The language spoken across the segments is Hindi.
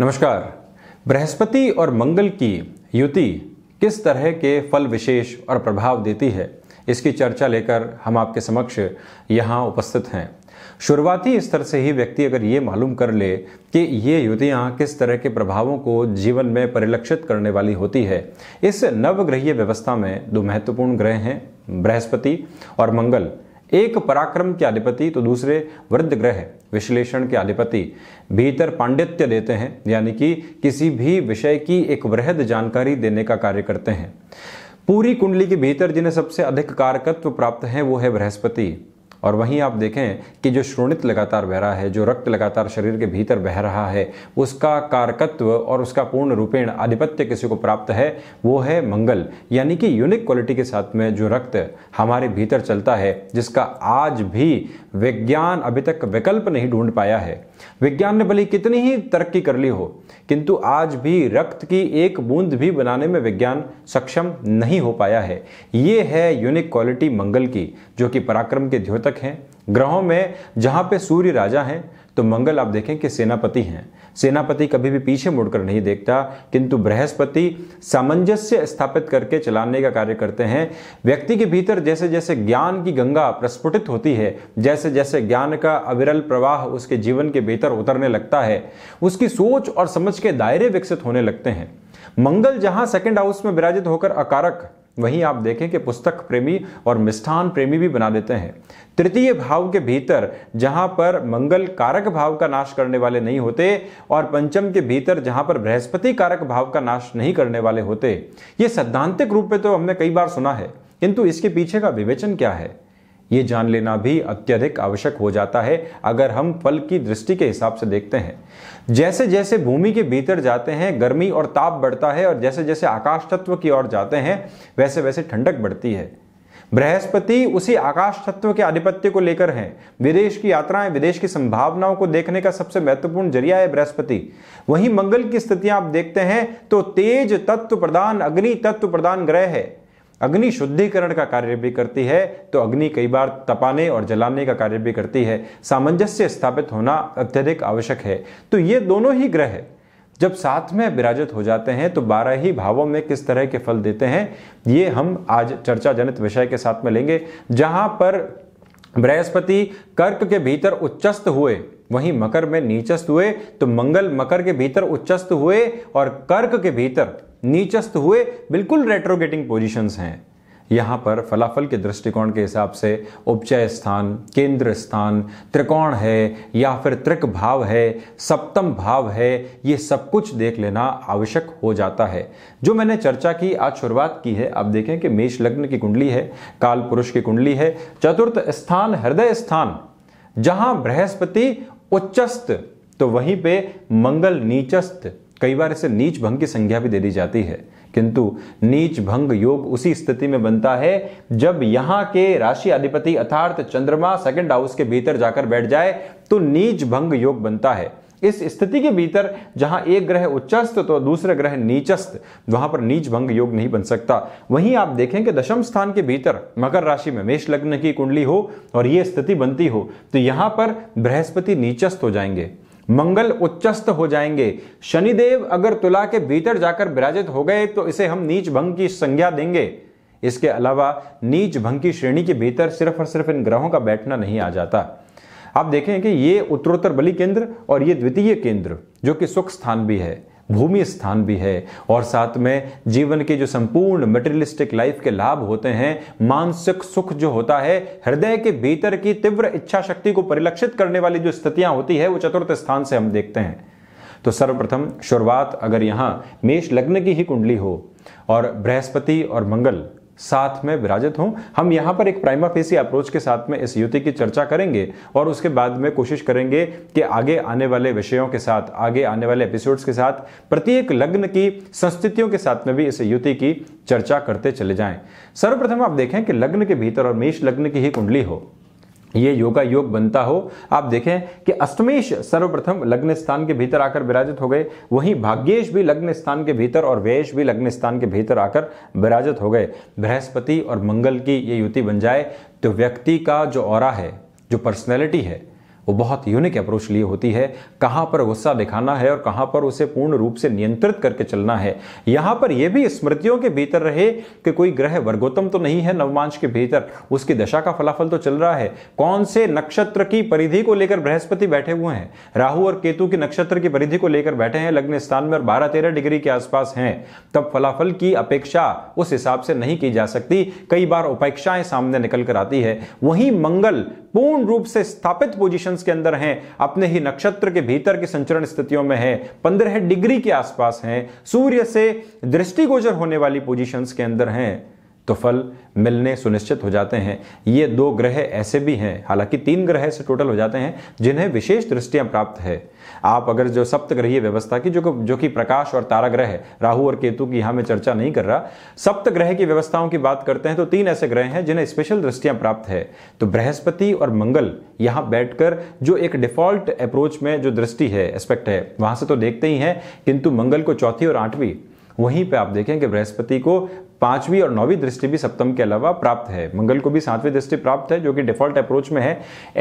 नमस्कार बृहस्पति और मंगल की युति किस तरह के फल विशेष और प्रभाव देती है इसकी चर्चा लेकर हम आपके समक्ष यहाँ उपस्थित हैं शुरुआती स्तर से ही व्यक्ति अगर ये मालूम कर ले कि ये युतियाँ किस तरह के प्रभावों को जीवन में परिलक्षित करने वाली होती है इस नवग्रहीय व्यवस्था में दो महत्वपूर्ण ग्रह हैं बृहस्पति और मंगल एक पराक्रम के अधिपति तो दूसरे वृद्ध ग्रह विश्लेषण के अधिपति भीतर पांडित्य देते हैं यानी कि किसी भी विषय की एक वृहद जानकारी देने का कार्य करते हैं पूरी कुंडली के भीतर जिन्हें सबसे अधिक कारकत्व प्राप्त है वो है बृहस्पति और वहीं आप देखें कि जो श्रोणित लगातार बह रहा है जो रक्त लगातार शरीर के भीतर बह रहा है उसका कारकत्व और उसका पूर्ण रूपेण आधिपत्य किसी को प्राप्त है वो है मंगल यानी कि यूनिक क्वालिटी के साथ में जो रक्त हमारे भीतर चलता है जिसका आज भी विज्ञान अभी तक विकल्प नहीं ढूंढ पाया है विज्ञान ने भले कितनी ही तरक्की कर ली हो किंतु आज भी रक्त की एक बूंद भी बनाने में विज्ञान सक्षम नहीं हो पाया है ये है यूनिक क्वालिटी मंगल की जो कि पराक्रम के द्योतक हैं ग्रहों में जहाँ पे सूर्य राजा हैं तो मंगल आप देखें कि सेनापति हैं सेनापति कभी भी पीछे मुड़कर नहीं देखता किंतु बृहस्पति सामंजस्य स्थापित करके चलाने का कार्य करते हैं व्यक्ति के भीतर जैसे जैसे ज्ञान की गंगा प्रस्फुटित होती है जैसे जैसे ज्ञान का अविरल प्रवाह उसके जीवन के भीतर उतरने लगता है उसकी सोच और समझ के दायरे विकसित होने लगते हैं मंगल जहां सेकेंड हाउस में विराजित होकर अकारक वहीं आप देखें कि पुस्तक प्रेमी और मिष्ठान प्रेमी भी बना देते हैं तृतीय भाव के भीतर जहां पर मंगल कारक भाव का नाश करने वाले नहीं होते और पंचम के भीतर जहां पर बृहस्पति कारक भाव का नाश नहीं करने वाले होते ये सैद्धांतिक रूप में तो हमने कई बार सुना है किंतु इसके पीछे का विवेचन क्या है ये जान लेना भी अत्यधिक आवश्यक हो जाता है अगर हम फल की दृष्टि के हिसाब से देखते हैं जैसे जैसे भूमि के भीतर जाते हैं गर्मी और ताप बढ़ता है और जैसे जैसे आकाश तत्व की ओर जाते हैं वैसे वैसे ठंडक बढ़ती है बृहस्पति उसी आकाश तत्व के आधिपत्य को लेकर हैं विदेश की यात्राएं विदेश की संभावनाओं को देखने का सबसे महत्वपूर्ण जरिया है बृहस्पति वहीं मंगल की स्थितियां आप देखते हैं तो तेज तत्व प्रदान अग्नि तत्व प्रदान ग्रह है अग्नि शुद्धिकरण का कार्य भी करती है तो अग्नि कई बार तपाने और जलाने का कार्य भी करती है सामंजस्य स्थापित होना अत्यधिक आवश्यक है तो ये दोनों ही ग्रह जब साथ में विराजित हो जाते हैं तो बारह ही भावों में किस तरह के फल देते हैं ये हम आज चर्चा जनित विषय के साथ में लेंगे जहां पर बृहस्पति कर्क के भीतर उच्चस्त हुए वहीं मकर में नीचस्त हुए तो मंगल मकर के भीतर उच्चस्त हुए और कर्क के भीतर नीचस्त हुए बिल्कुल रेट्रोगेटिंग पोजिशन हैं यहाँ पर फलाफल के दृष्टिकोण के हिसाब से उपचय स्थान केंद्र स्थान त्रिकोण है या फिर त्रिक भाव है सप्तम भाव है ये सब कुछ देख लेना आवश्यक हो जाता है जो मैंने चर्चा की आज शुरुआत की है आप देखें कि मेष लग्न की कुंडली है काल पुरुष की कुंडली है चतुर्थ स्थान हृदय स्थान जहां बृहस्पति उच्चस्त तो वहीं पे मंगल नीचस्त कई बार इसे नीच भंग की संज्ञा भी दे दी जाती है किंतु नीच भंग योग उसी स्थिति में बनता है जब यहां के राशि अधिपति अर्थात चंद्रमा सेकंड हाउस के भीतर जाकर बैठ जाए तो नीच भंग योग बनता है इस स्थिति के भीतर जहां एक ग्रह उच्चस्त तो दूसरे ग्रह नीचस्त वहां पर नीच भंग योग नहीं बन सकता वहीं आप देखें कि दशम स्थान के भीतर मकर राशि में मेष लग्न की कुंडली हो और यह स्थिति बनती हो तो यहां पर बृहस्पति नीचस्त हो जाएंगे मंगल उच्चस्त हो जाएंगे शनिदेव अगर तुला के भीतर जाकर विराजित हो गए तो इसे हम नीच भंग की संज्ञा देंगे इसके अलावा नीच भंग की श्रेणी के भीतर सिर्फ और सिर्फ इन ग्रहों का बैठना नहीं आ जाता आप देखें कि ये उत्तरोत्तर बलि केंद्र और ये द्वितीय केंद्र जो कि सुख स्थान भी है भूमि स्थान भी है और साथ में जीवन के जो संपूर्ण मेटेरियलिस्टिक लाइफ के लाभ होते हैं मानसिक सुख जो होता है हृदय के भीतर की तीव्र इच्छा शक्ति को परिलक्षित करने वाली जो स्थितियां होती है वो चतुर्थ स्थान से हम देखते हैं तो सर्वप्रथम शुरुआत अगर यहां मेष लग्न की ही कुंडली हो और बृहस्पति और मंगल साथ में विराजित हूं हम यहां पर एक प्राइमा फेसी अप्रोच के साथ में इस युति की चर्चा करेंगे और उसके बाद में कोशिश करेंगे कि आगे आने वाले विषयों के साथ आगे आने वाले एपिसोड्स के साथ प्रत्येक लग्न की संस्थितियों के साथ में भी इस युति की चर्चा करते चले जाएं सर्वप्रथम आप देखें कि लग्न के भीतर और मेष लग्न की ही कुंडली हो ये योगा योग बनता हो आप देखें कि अष्टमेश सर्वप्रथम लग्न स्थान के भीतर आकर विराजित हो गए वहीं भाग्येश भी लग्न स्थान के भीतर और व्ययश भी लग्न स्थान के भीतर आकर विराजित हो गए बृहस्पति और मंगल की ये युति बन जाए तो व्यक्ति का जो और है जो पर्सनैलिटी है वो बहुत यूनिक अप्रोच लिए होती है कहाँ पर गुस्सा दिखाना है और कहाँ पर उसे पूर्ण रूप से नियंत्रित करके चलना है यहाँ पर यह भी स्मृतियों के भीतर रहे कि कोई ग्रह वर्गोत्तम तो नहीं है नवमांश के भीतर उसकी दशा का फलाफल तो चल रहा है कौन से नक्षत्र की परिधि को लेकर बृहस्पति बैठे हुए हैं राहु और केतु की नक्षत्र की परिधि को लेकर बैठे हैं लग्न स्थान में और बारह तेरह डिग्री के आसपास हैं तब फलाफल की अपेक्षा उस हिसाब से नहीं की जा सकती कई बार उपेक्षाएं सामने निकल कर आती है वहीं मंगल पूर्ण रूप से स्थापित पोजीशंस के अंदर हैं अपने ही नक्षत्र के भीतर की संचरण स्थितियों में है पंद्रह डिग्री के आसपास हैं सूर्य से दृष्टिगोचर होने वाली पोजीशंस के अंदर हैं तो फल मिलने सुनिश्चित हो जाते हैं ये दो ग्रह ऐसे भी हैं हालांकि तीन ग्रह से टोटल हो जाते हैं जिन्हें विशेष दृष्टियां प्राप्त है आप अगर जो सप्तग्रहीय व्यवस्था की जो जो कि प्रकाश और तारा ग्रह राहु और केतु की यहां मैं चर्चा नहीं कर रहा सप्तग्रह की व्यवस्थाओं की बात करते हैं तो तीन ऐसे ग्रह हैं जिन्हें स्पेशल दृष्टियां प्राप्त है तो बृहस्पति और मंगल यहां बैठकर जो एक डिफॉल्ट अप्रोच में जो दृष्टि है एस्पेक्ट है वहां से तो देखते ही हैं किंतु मंगल को चौथी और आठवीं वहीं पे आप देखें कि बृहस्पति को पांचवी और नौवीं दृष्टि भी सप्तम के अलावा प्राप्त है मंगल को भी सातवीं दृष्टि प्राप्त है जो कि डिफॉल्ट अप्रोच में है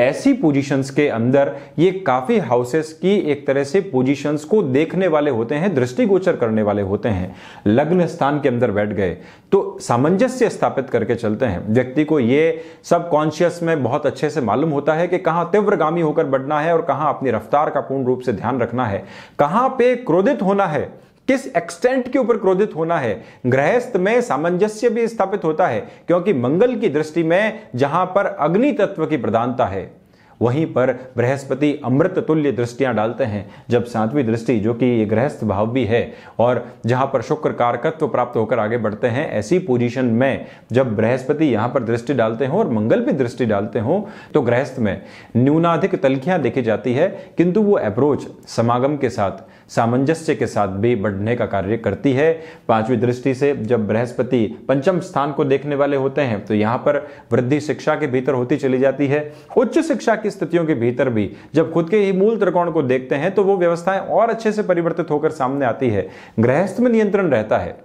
ऐसी पोजीशंस के अंदर ये काफी हाउसेस की एक तरह से पोजीशंस को देखने वाले होते हैं दृष्टिगोचर करने वाले होते हैं लग्न स्थान के अंदर बैठ गए तो सामंजस्य स्थापित करके चलते हैं व्यक्ति को ये सब कॉन्शियस में बहुत अच्छे से मालूम होता है कि कहाँ तीव्रगामी होकर बढ़ना है और कहाँ अपनी रफ्तार का पूर्ण रूप से ध्यान रखना है कहाँ पे क्रोधित होना है किस एक्सटेंट के ऊपर क्रोधित होना है गृहस्थ में सामंजस्य भी स्थापित होता है क्योंकि मंगल की दृष्टि में जहां पर अग्नि तत्व की प्रधानता है वहीं पर बृहस्पति अमृत तुल्य दृष्टियां डालते हैं जब सातवीं दृष्टि जो कि ये गृहस्थ भाव भी है और जहां पर शुक्र कारकत्व प्राप्त होकर आगे बढ़ते हैं ऐसी पोजीशन में जब बृहस्पति यहां पर दृष्टि डालते हो और मंगल भी दृष्टि डालते हो तो गृहस्थ में न्यूनाधिक तलखियां देखी जाती है किंतु वो अप्रोच समागम के साथ सामंजस्य के साथ भी बढ़ने का कार्य करती है पांचवी दृष्टि से जब बृहस्पति पंचम स्थान को देखने वाले होते हैं तो यहां पर वृद्धि शिक्षा के भीतर होती चली जाती है उच्च शिक्षा की स्थितियों के भीतर भी जब खुद के ही मूल त्रिकोण को देखते हैं तो वो व्यवस्थाएं और अच्छे से परिवर्तित होकर सामने आती है गृहस्थ में नियंत्रण रहता है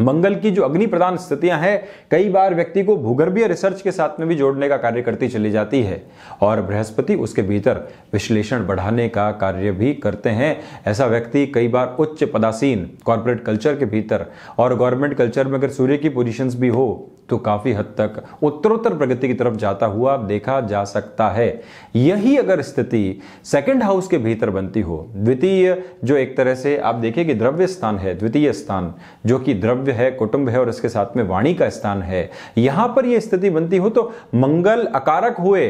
मंगल की जो अग्नि प्रदान स्थितियां हैं कई बार व्यक्ति को भूगर्भीय रिसर्च के साथ में भी जोड़ने का कार्य करती चली जाती है और बृहस्पति उसके भीतर विश्लेषण बढ़ाने का कार्य भी करते हैं ऐसा व्यक्ति कई बार उच्च पदासीन कॉरपोरेट कल्चर के भीतर और गवर्नमेंट कल्चर में अगर सूर्य की पोजिशंस भी हो तो काफ़ी हद तक उत्तरोत्तर प्रगति की तरफ जाता हुआ देखा जा सकता है यही अगर स्थिति सेकेंड हाउस के भीतर बनती हो द्वितीय जो एक तरह से आप देखिए कि द्रव्य स्थान है द्वितीय स्थान जो कि द्रव्य है कुटुंब है और इसके साथ में वाणी का स्थान है यहां पर यह स्थिति बनती हो तो मंगल अकारक हुए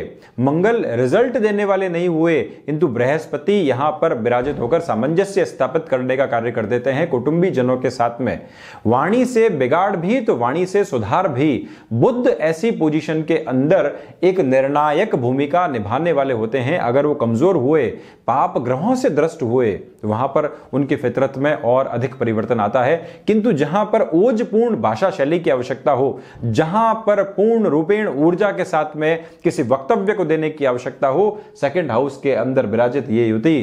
मंगल रिजल्ट देने वाले नहीं हुए किंतु बृहस्पति यहां पर विराजित होकर सामंजस्य स्थापित करने का कार्य कर देते हैं कुटुंबी जनों के साथ में वाणी से बिगाड़ भी तो वाणी से सुधार भी भी बुद्ध ऐसी पोजीशन के अंदर एक निर्णायक भूमिका निभाने वाले होते हैं अगर वो कमज़ोर हुए पाप ग्रहों से द्रष्ट हुए तो पर उनकी फितरत में और अधिक परिवर्तन आता है किंतु जहां पर ओजपूर्ण भाषा शैली की आवश्यकता हो जहां पर पूर्ण रूपेण ऊर्जा के साथ में किसी वक्तव्य को देने की आवश्यकता हो सेकेंड हाउस के अंदर विराजित ये युति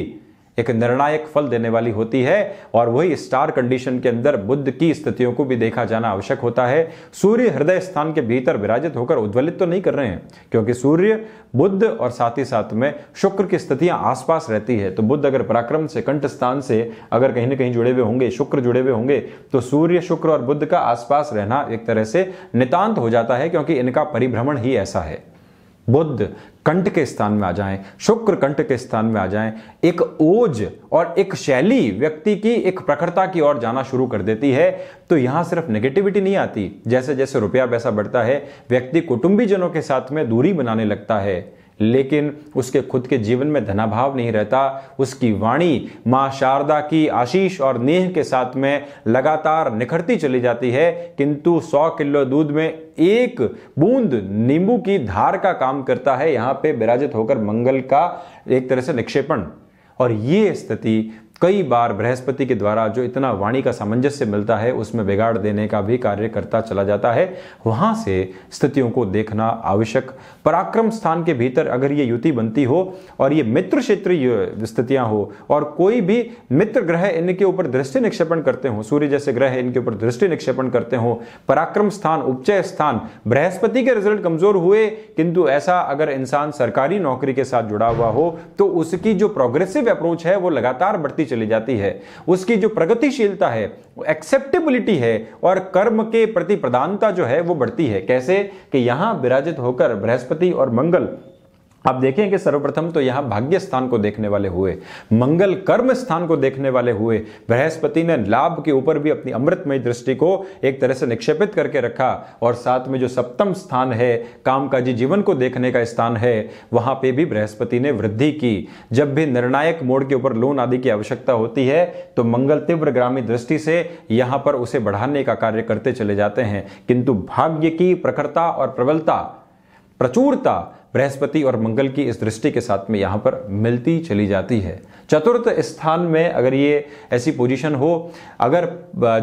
एक निर्णायक फल देने वाली होती है और वही स्टार कंडीशन के अंदर बुद्ध की स्थितियों को भी देखा जाना आवश्यक होता है सूर्य हृदय स्थान के भीतर विराजित होकर उद्वलित तो नहीं कर रहे हैं क्योंकि सूर्य बुद्ध और साथ ही साथ में शुक्र की स्थितियां आसपास रहती है तो बुद्ध अगर पराक्रम से कंठ स्थान से अगर कहीं ना कहीं जुड़े हुए होंगे शुक्र जुड़े हुए होंगे तो सूर्य शुक्र और बुद्ध का आसपास रहना एक तरह से नितांत हो जाता है क्योंकि इनका परिभ्रमण ही ऐसा है बुद्ध कंठ के स्थान में आ जाएं शुक्र कंठ के स्थान में आ जाएं एक ओज और एक शैली व्यक्ति की एक प्रखरता की ओर जाना शुरू कर देती है तो यहां सिर्फ नेगेटिविटी नहीं आती जैसे जैसे रुपया पैसा बढ़ता है व्यक्ति कुटुंबीजनों के साथ में दूरी बनाने लगता है लेकिन उसके खुद के जीवन में धनाभाव नहीं रहता उसकी वाणी माँ शारदा की आशीष और नेह के साथ में लगातार निखरती चली जाती है किंतु 100 किलो दूध में एक बूंद नींबू की धार का काम करता है यहां पे विराजित होकर मंगल का एक तरह से निक्षेपण और ये स्थिति कई बार बृहस्पति के द्वारा जो इतना वाणी का सामंजस्य मिलता है उसमें बिगाड़ देने का भी कार्य करता चला जाता है वहां से स्थितियों को देखना आवश्यक पराक्रम स्थान के भीतर अगर ये युति बनती हो और ये मित्र क्षेत्रीय स्थितियां हो और कोई भी मित्र ग्रह इनके ऊपर दृष्टि निक्षेपण करते हो सूर्य जैसे ग्रह इनके ऊपर दृष्टि निक्षेपण करते हो पराक्रम स्थान उपचय स्थान बृहस्पति के रिजल्ट कमजोर हुए किंतु ऐसा अगर इंसान सरकारी नौकरी के साथ जुड़ा हुआ हो तो उसकी जो प्रोग्रेसिव अप्रोच है वो लगातार बढ़ती चली जाती है उसकी जो प्रगतिशीलता है एक्सेप्टेबिलिटी है और कर्म के प्रति प्रधानता जो है वो बढ़ती है कैसे कि यहाँ विराजित होकर बृहस्पति और मंगल आप देखें कि सर्वप्रथम तो यहां भाग्य स्थान को देखने वाले हुए मंगल कर्म स्थान को देखने वाले हुए बृहस्पति ने लाभ के ऊपर भी अपनी अमृतमय दृष्टि को एक तरह से निक्षेपित करके रखा और साथ में जो सप्तम स्थान है कामकाजी जीवन को देखने का स्थान है वहां पे भी बृहस्पति ने वृद्धि की जब भी निर्णायक मोड़ के ऊपर लोन आदि की आवश्यकता होती है तो मंगल तीव्र ग्रामीण दृष्टि से यहां पर उसे बढ़ाने का कार्य करते चले जाते हैं किंतु भाग्य की प्रखरता और प्रबलता प्रचुरता बृहस्पति और मंगल की इस दृष्टि के साथ में यहाँ पर मिलती चली जाती है चतुर्थ स्थान में अगर ये ऐसी पोजीशन हो अगर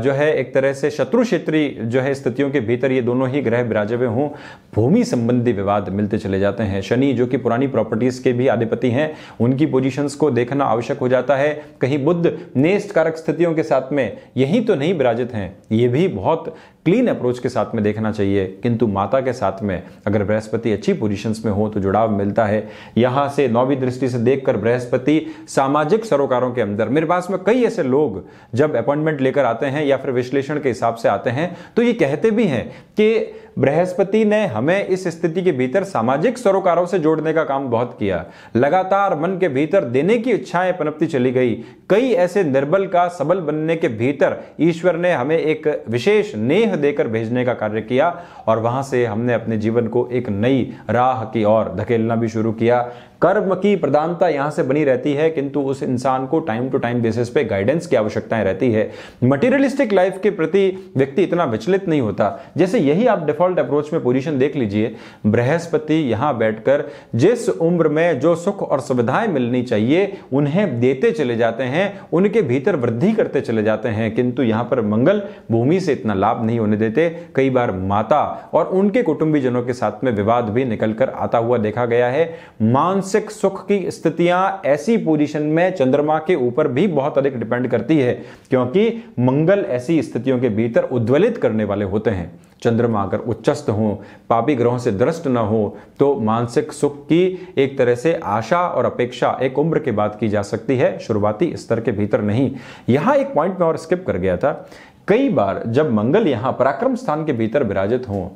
जो है एक तरह से शत्रु क्षेत्रीय जो है स्थितियों के भीतर ये दोनों ही ग्रह विराजे हुए हों भूमि संबंधी विवाद मिलते चले जाते हैं शनि जो कि पुरानी प्रॉपर्टीज़ के भी अधिपति हैं उनकी पोजिशंस को देखना आवश्यक हो जाता है कहीं बुद्ध नेस्ट कारक स्थितियों के साथ में यही तो नहीं विराजित हैं ये भी बहुत क्लीन अप्रोच के साथ में देखना चाहिए किंतु माता के साथ में अगर बृहस्पति अच्छी पोजिशंस में हो तो जुड़ाव मिलता है यहां से नौवीं दृष्टि से देखकर बृहस्पति सामाजिक सरोकारों के अंदर मेरे पास में कई ऐसे लोग जब अपॉइंटमेंट लेकर आते हैं या फिर विश्लेषण के हिसाब से आते हैं तो ये कहते भी हैं कि बृहस्पति ने हमें इस स्थिति के भीतर सामाजिक सरोकारों से जोड़ने का काम बहुत किया लगातार मन के भीतर देने की इच्छाएं पनपती चली गई कई ऐसे निर्बल का सबल बनने के भीतर ईश्वर ने हमें एक विशेष नेह देकर भेजने का कार्य किया और वहां से हमने अपने जीवन को एक नई राह की ओर धकेलना भी शुरू किया कर्म की प्रधानता यहां से बनी रहती है किंतु उस इंसान को टाइम टू टाइम बेसिस पे गाइडेंस की आवश्यकताएं रहती है मटेरियलिस्टिक लाइफ के प्रति व्यक्ति इतना विचलित नहीं होता जैसे यही आप डिफॉल्ट अप्रोच में पोजिशन देख लीजिए बृहस्पति यहां बैठकर जिस उम्र में जो सुख और सुविधाएं मिलनी चाहिए उन्हें देते चले जाते हैं उनके भीतर वृद्धि करते चले जाते हैं किंतु यहां पर मंगल भूमि से इतना लाभ नहीं होने देते कई बार माता और उनके कुटुंबीजनों के साथ में विवाद भी निकल कर आता हुआ देखा गया है मांस मानसिक सुख की स्थितियां ऐसी पोजीशन में चंद्रमा के ऊपर भी बहुत अधिक डिपेंड करती है क्योंकि मंगल ऐसी स्थितियों के भीतर उद्वलित करने वाले होते हैं चंद्रमा अगर उच्चस्त हो पापी ग्रहों से दृष्ट न हो तो मानसिक सुख की एक तरह से आशा और अपेक्षा एक उम्र के बाद की जा सकती है शुरुआती स्तर के भीतर नहीं यहां एक पॉइंट में और स्किप कर गया था कई बार जब मंगल यहाँ पराक्रम स्थान के भीतर विराजित हों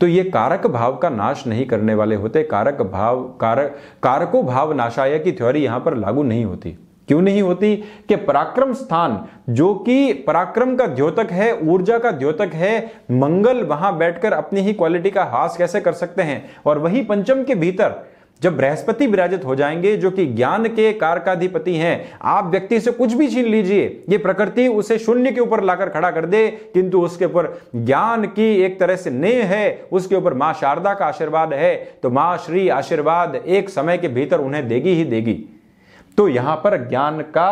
तो ये कारक भाव का नाश नहीं करने वाले होते कारक भाव कारक कारको भाव नाशाय की थ्योरी यहाँ पर लागू नहीं होती क्यों नहीं होती कि पराक्रम स्थान जो कि पराक्रम का द्योतक है ऊर्जा का द्योतक है मंगल वहां बैठकर अपनी ही क्वालिटी का हास कैसे कर सकते हैं और वही पंचम के भीतर जब बृहस्पति विराजित हो जाएंगे जो कि ज्ञान के कारकाधिपति हैं आप व्यक्ति से कुछ भी छीन लीजिए ये प्रकृति उसे शून्य के ऊपर लाकर खड़ा कर दे किंतु उसके ऊपर ज्ञान की एक तरह से नेह है उसके ऊपर मां शारदा का आशीर्वाद है तो मां श्री आशीर्वाद एक समय के भीतर उन्हें देगी ही देगी तो यहां पर ज्ञान का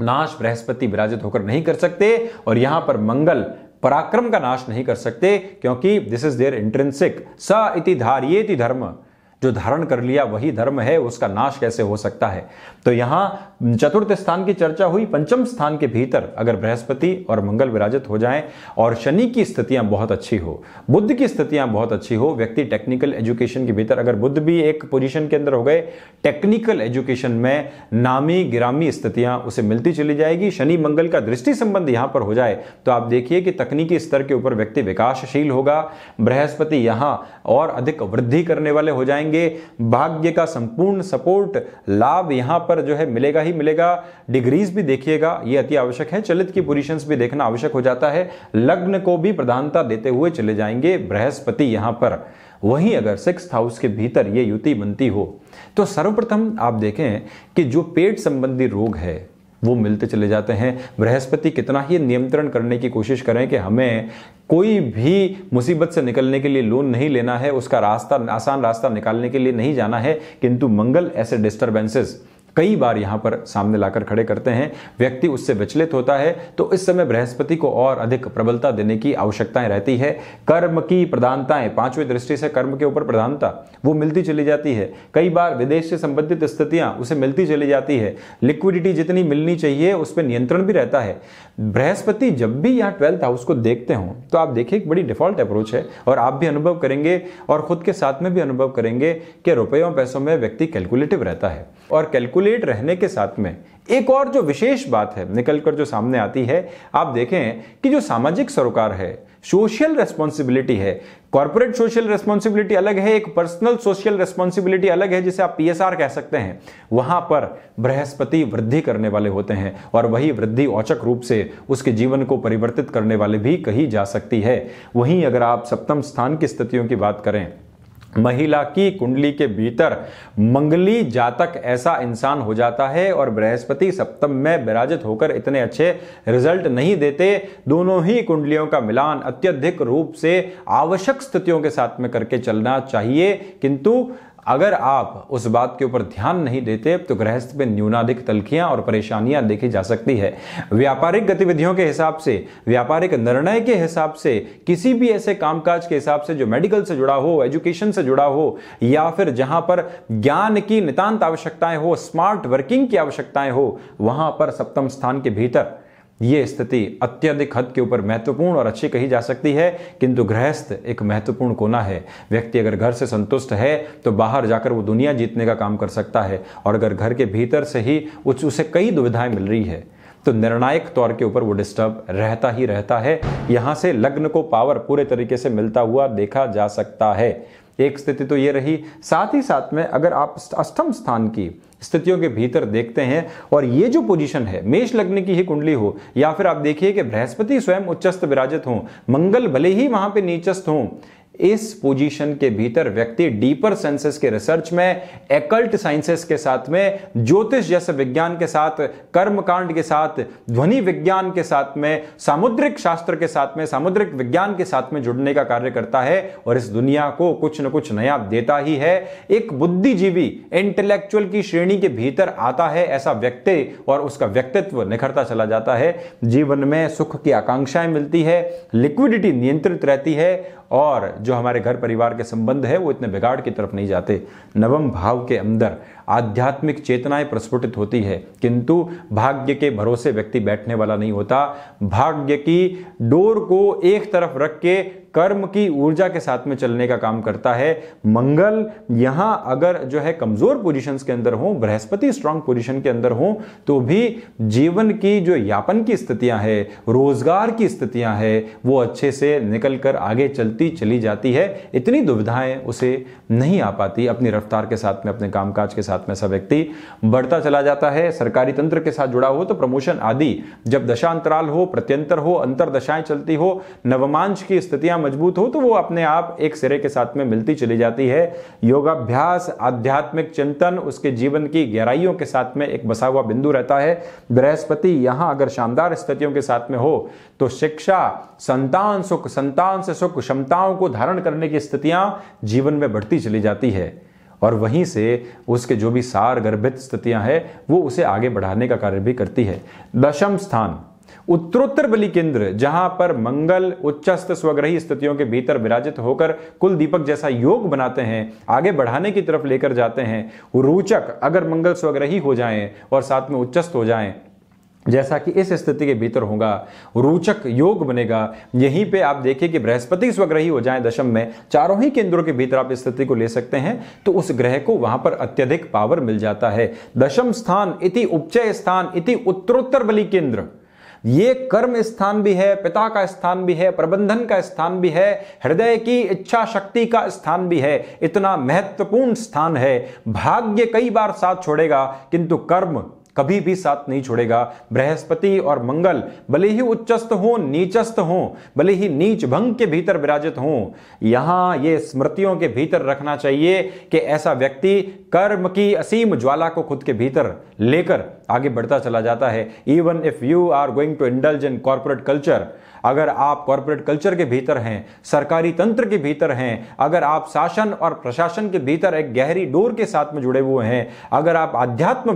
नाश बृहस्पति विराजित होकर नहीं कर सकते और यहां पर मंगल पराक्रम का नाश नहीं कर सकते क्योंकि दिस इज देयर इंट्रेंसिक स इति धारिये धर्म जो धारण कर लिया वही धर्म है उसका नाश कैसे हो सकता है तो यहां चतुर्थ स्थान की चर्चा हुई पंचम स्थान के भीतर अगर बृहस्पति और मंगल विराजित हो जाएं और शनि की स्थितियां बहुत अच्छी हो बुद्ध की स्थितियां बहुत अच्छी हो व्यक्ति टेक्निकल एजुकेशन के भीतर अगर बुद्ध भी एक पोजीशन के अंदर हो गए टेक्निकल एजुकेशन में नामी गिरामी स्थितियां उसे मिलती चली जाएगी शनि मंगल का दृष्टि संबंध यहां पर हो जाए तो आप देखिए कि तकनीकी स्तर के ऊपर व्यक्ति विकासशील होगा बृहस्पति यहां और अधिक वृद्धि करने वाले हो जाएंगे भाग्य का संपूर्ण सपोर्ट लाभ यहां पर पर जो है मिलेगा ही मिलेगा डिग्रीज भी देखिएगा ये अति आवश्यक है चलित की पोजिशन भी देखना आवश्यक हो जाता है लग्न को भी प्रधानता देते हुए चले जाएंगे बृहस्पति यहां पर वहीं अगर सिक्स हाउस के भीतर ये युति बनती हो तो सर्वप्रथम आप देखें कि जो पेट संबंधी रोग है वो मिलते चले जाते हैं बृहस्पति कितना ही नियंत्रण करने की कोशिश करें कि हमें कोई भी मुसीबत से निकलने के लिए लोन नहीं लेना है उसका रास्ता आसान रास्ता निकालने के लिए नहीं जाना है किंतु मंगल ऐसे डिस्टर्बेंसेस कई बार यहां पर सामने लाकर खड़े करते हैं व्यक्ति उससे विचलित होता है तो इस समय बृहस्पति को और अधिक प्रबलता देने की आवश्यकताएं रहती है कर्म की प्रधानताएं पांचवी दृष्टि से कर्म के ऊपर प्रधानता वो मिलती चली जाती है कई बार विदेश से संबंधित स्थितियां उसे मिलती चली जाती है लिक्विडिटी जितनी मिलनी चाहिए उस पर नियंत्रण भी रहता है बृहस्पति जब भी यहाँ ट्वेल्थ हाउस को देखते हो तो आप देखिए एक बड़ी डिफॉल्ट अप्रोच है और आप भी अनुभव करेंगे और खुद के साथ में भी अनुभव करेंगे कि रुपयों पैसों में व्यक्ति कैलकुलेटिव रहता है और कैलकुलेट आइसोलेट रहने के साथ में एक और जो विशेष बात है निकल कर जो सामने आती है आप देखें कि जो सामाजिक सरोकार है सोशल रेस्पॉन्सिबिलिटी है कॉर्पोरेट सोशल रेस्पॉन्सिबिलिटी अलग है एक पर्सनल सोशल रेस्पॉन्सिबिलिटी अलग है जिसे आप पीएसआर कह सकते हैं वहां पर बृहस्पति वृद्धि करने वाले होते हैं और वही वृद्धि औचक रूप से उसके जीवन को परिवर्तित करने वाले भी कही जा सकती है वहीं अगर आप सप्तम स्थान की स्थितियों की बात करें महिला की कुंडली के भीतर मंगली जातक ऐसा इंसान हो जाता है और बृहस्पति सप्तम में विराजित होकर इतने अच्छे रिजल्ट नहीं देते दोनों ही कुंडलियों का मिलान अत्यधिक रूप से आवश्यक स्थितियों के साथ में करके चलना चाहिए किंतु अगर आप उस बात के ऊपर ध्यान नहीं देते तो गृहस्थ में न्यूनाधिक तलखियां और परेशानियां देखी जा सकती है व्यापारिक गतिविधियों के हिसाब से व्यापारिक निर्णय के हिसाब से किसी भी ऐसे कामकाज के हिसाब से जो मेडिकल से जुड़ा हो एजुकेशन से जुड़ा हो या फिर जहां पर ज्ञान की नितांत आवश्यकताएं हो स्मार्ट वर्किंग की आवश्यकताएं हो वहां पर सप्तम स्थान के भीतर ये स्थिति अत्यधिक हद के ऊपर महत्वपूर्ण और अच्छी कही जा सकती है किंतु गृहस्थ एक महत्वपूर्ण कोना है व्यक्ति अगर घर से संतुष्ट है तो बाहर जाकर वो दुनिया जीतने का काम कर सकता है और अगर घर के भीतर से ही उस उसे कई दुविधाएं मिल रही है तो निर्णायक तौर के ऊपर वो डिस्टर्ब रहता ही रहता है यहाँ से लग्न को पावर पूरे तरीके से मिलता हुआ देखा जा सकता है एक स्थिति तो ये रही साथ ही साथ में अगर आप अष्टम स्थान की स्थितियों के भीतर देखते हैं और ये जो पोजीशन है मेष लग्न की ही कुंडली हो या फिर आप देखिए कि बृहस्पति स्वयं उच्चस्त विराजित हो मंगल भले ही वहां पे नीचस्त हों इस पोजीशन के भीतर व्यक्ति डीपर सेंसेस के रिसर्च में एकल्ट साइंसेस के साथ में ज्योतिष जैसे विज्ञान के साथ कर्मकांड के साथ ध्वनि विज्ञान के साथ में सामुद्रिक शास्त्र के साथ में सामुद्रिक विज्ञान के साथ में जुड़ने का कार्य करता है और इस दुनिया को कुछ न कुछ नया देता ही है एक बुद्धिजीवी इंटेलेक्चुअल की श्रेणी के भीतर आता है ऐसा व्यक्ति और उसका व्यक्तित्व निखरता चला जाता है जीवन में सुख की आकांक्षाएं मिलती है लिक्विडिटी नियंत्रित रहती है और जो हमारे घर परिवार के संबंध है वो इतने बिगाड़ की तरफ नहीं जाते नवम भाव के अंदर आध्यात्मिक चेतनाएं प्रस्फुटित होती है किंतु भाग्य के भरोसे व्यक्ति बैठने वाला नहीं होता भाग्य की डोर को एक तरफ रख के कर्म की ऊर्जा के साथ में चलने का काम करता है मंगल यहां अगर जो है कमजोर पोजीशंस के अंदर हो बृहस्पति स्ट्रांग पोजीशन के अंदर हो तो भी जीवन की जो यापन की स्थितियां है रोजगार की स्थितियां है वो अच्छे से निकल कर आगे चलती चली जाती है इतनी दुविधाएं उसे नहीं आ पाती अपनी रफ्तार के साथ में अपने कामकाज के साथ में सब व्यक्ति बढ़ता चला जाता है सरकारी तंत्र के साथ जुड़ा हो तो प्रमोशन आदि जब दशांतराल हो प्रत्यंतर हो अंतर दशाएं चलती हो नवमांश की स्थितियां मजबूत हो तो वो अपने आप एक सिरे के साथ में मिलती चली जाती है योगाभ्यास आध्यात्मिक चिंतन उसके जीवन की गहराइयों के साथ में एक बसा हुआ बिंदु रहता है बृहस्पति यहां अगर शानदार स्थितियों के साथ में हो तो शिक्षा संतान सुख संतान से सुख क्षमताओं को धारण करने की स्थितियां जीवन में बढ़ती चली जाती है और वहीं से उसके जो भी सार गर्भित स्थितियां हैं वो उसे आगे बढ़ाने का कार्य भी करती है दशम स्थान उत्तरोत्तर बलि केंद्र जहां पर मंगल उच्चस्त स्वग्रही स्थितियों के भीतर विराजित होकर कुल दीपक जैसा योग बनाते हैं आगे बढ़ाने की तरफ लेकर जाते हैं रोचक अगर मंगल स्वग्रही हो जाएं और साथ में उच्चस्त हो जाएं जैसा कि इस स्थिति के भीतर होगा रोचक योग बनेगा यहीं पे आप देखें कि बृहस्पति स्वग्रही हो जाए दशम में चारों ही केंद्रों के भीतर आप स्थिति को ले सकते हैं तो उस ग्रह को वहां पर अत्यधिक पावर मिल जाता है दशम स्थान इति उपचय स्थान इति उत्तरोत्तर बलि केंद्र ये कर्म स्थान भी है पिता का स्थान भी है प्रबंधन का स्थान भी है हृदय की इच्छा शक्ति का स्थान भी है इतना महत्वपूर्ण स्थान है भाग्य कई बार साथ छोड़ेगा किंतु कर्म कभी भी साथ नहीं छोड़ेगा बृहस्पति और मंगल भले ही उच्चस्त हो नीचस्त हो भले ही नीच भंग के भीतर विराजित हो यहां ये स्मृतियों के भीतर रखना चाहिए कि ऐसा व्यक्ति कर्म की असीम ज्वाला को खुद के भीतर लेकर आगे बढ़ता चला जाता है even if you are going to indulge in corporate culture अगर आप कॉरपोरेट कल्चर के भीतर हैं सरकारी तंत्र के भीतर हैं अगर आप शासन और प्रशासन के भीतर एक गहरी डोर के साथ में जुड़े हुए हैं अगर आप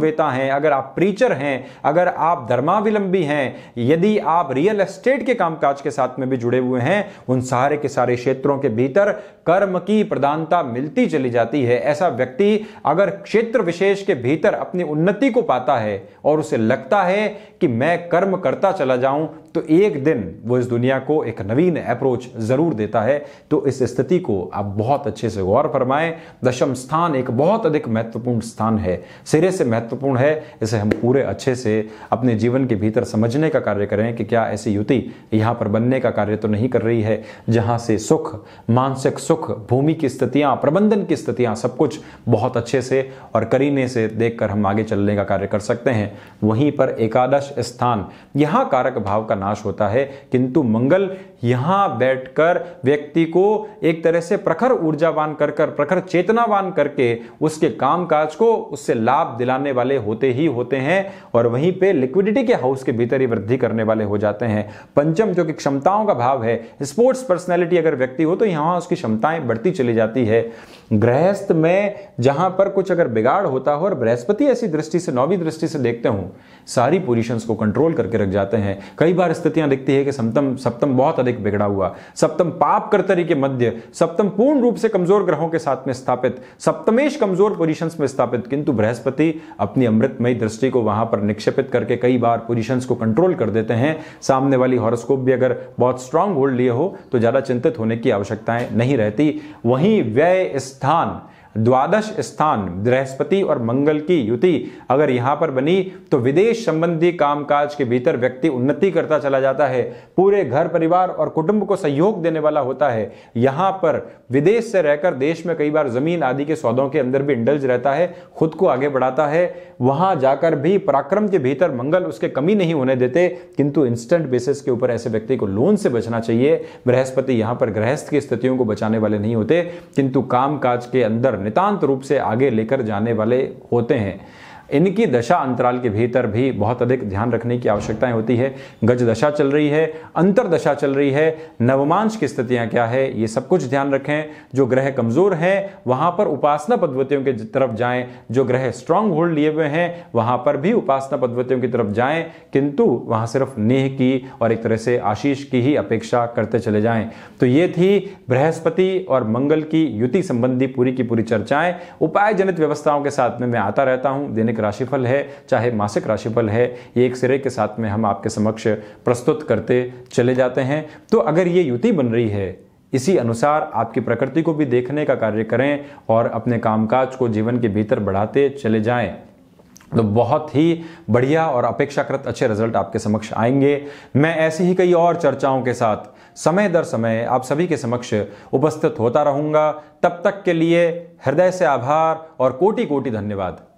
वेता हैं अगर आप प्रीचर हैं अगर आप धर्माविलंबी हैं यदि आप रियल एस्टेट के कामकाज के साथ में भी जुड़े हुए हैं उन सारे के सारे क्षेत्रों के भीतर कर्म की प्रधानता मिलती चली जाती है ऐसा व्यक्ति अगर क्षेत्र विशेष के भीतर अपनी उन्नति को पाता है और उसे लगता है कि मैं कर्म करता चला जाऊं तो एक दिन वो इस दुनिया को एक नवीन अप्रोच जरूर देता है तो इस स्थिति को आप बहुत अच्छे से गौर फरमाएं दशम स्थान एक बहुत अधिक महत्वपूर्ण स्थान है सिरे से महत्वपूर्ण है इसे हम पूरे अच्छे से अपने जीवन के भीतर समझने का कार्य करें कि क्या ऐसी युति यहां पर बनने का कार्य तो नहीं कर रही है जहां से सुख मानसिक सुख भूमि की स्थितियां प्रबंधन की स्थितियां सब कुछ बहुत अच्छे से और करीने से देखकर हम आगे चलने का कार्य कर सकते हैं वहीं पर एकादश स्थान यहां कारक भाव का नाश होता है किंतु मंगल यहाँ बैठकर व्यक्ति को एक तरह से प्रखर ऊर्जावान कर कर प्रखर चेतनावान करके उसके काम काज को उससे लाभ दिलाने वाले होते ही होते हैं और वहीं पे लिक्विडिटी के हाउस के भीतर ही वृद्धि करने वाले हो जाते हैं पंचम जो कि क्षमताओं का भाव है स्पोर्ट्स पर्सनैलिटी अगर व्यक्ति हो तो यहाँ उसकी क्षमताएं बढ़ती चली जाती है गृहस्थ में जहां पर कुछ अगर बिगाड़ होता हो और बृहस्पति ऐसी दृष्टि से नौवीं दृष्टि से देखते हो सारी पोजिशन को कंट्रोल करके रख जाते हैं कई बार स्थितियां दिखती है कि सप्तम सप्तम बहुत अधिक अधिक बिगड़ा हुआ सप्तम पाप कर्तरी के मध्य सप्तम पूर्ण रूप से कमजोर ग्रहों के साथ में स्थापित सप्तमेश कमजोर पोजिशन में स्थापित किंतु बृहस्पति अपनी अमृतमयी दृष्टि को वहां पर निक्षेपित करके कई बार पोजिशन को कंट्रोल कर देते हैं सामने वाली हॉरोस्कोप भी अगर बहुत स्ट्रांग होल्ड लिए हो तो ज्यादा चिंतित होने की आवश्यकताएं नहीं रहती वहीं व्यय स्थान द्वादश स्थान बृहस्पति और मंगल की युति अगर यहां पर बनी तो विदेश संबंधी कामकाज के भीतर व्यक्ति उन्नति करता चला जाता है पूरे घर परिवार और कुटुंब को सहयोग देने वाला होता है यहां पर विदेश से रहकर देश में कई बार जमीन आदि के सौदों के अंदर भी इंडल्ज रहता है खुद को आगे बढ़ाता है वहां जाकर भी पराक्रम के भीतर मंगल उसके कमी नहीं होने देते किंतु इंस्टेंट बेसिस के ऊपर ऐसे व्यक्ति को लोन से बचना चाहिए बृहस्पति यहां पर गृहस्थ की स्थितियों को बचाने वाले नहीं होते किंतु कामकाज के अंदर नितांत रूप से आगे लेकर जाने वाले होते हैं इनकी दशा अंतराल के भीतर भी बहुत अधिक ध्यान रखने की आवश्यकताएं होती है गज दशा चल रही है अंतर दशा चल रही है नवमांश की स्थितियां क्या है ये सब कुछ ध्यान रखें जो ग्रह कमजोर हैं वहां पर उपासना पद्धतियों की तरफ जाएं जो ग्रह स्ट्रांग होल्ड लिए हुए हैं वहां पर भी उपासना पद्धतियों की तरफ जाएं किंतु वहां सिर्फ नेह की और एक तरह से आशीष की ही अपेक्षा करते चले जाएं तो ये थी बृहस्पति और मंगल की युति संबंधी पूरी की पूरी चर्चाएं उपाय जनित व्यवस्थाओं के साथ में मैं आता रहता हूं देने का राशिफल है चाहे मासिक राशिफल है ये एक सिरे के साथ में हम आपके समक्ष प्रस्तुत करते चले जाते हैं तो अगर ये युति बन रही है इसी अनुसार आपकी प्रकृति को भी देखने का कार्य करें और अपने कामकाज को जीवन के भीतर बढ़ाते चले जाएं तो बहुत ही बढ़िया और अपेक्षाकृत अच्छे रिजल्ट आपके समक्ष आएंगे मैं ऐसी ही कई और चर्चाओं के साथ समय दर समय आप सभी के समक्ष उपस्थित होता रहूंगा तब तक के लिए हृदय से आभार और कोटि कोटि धन्यवाद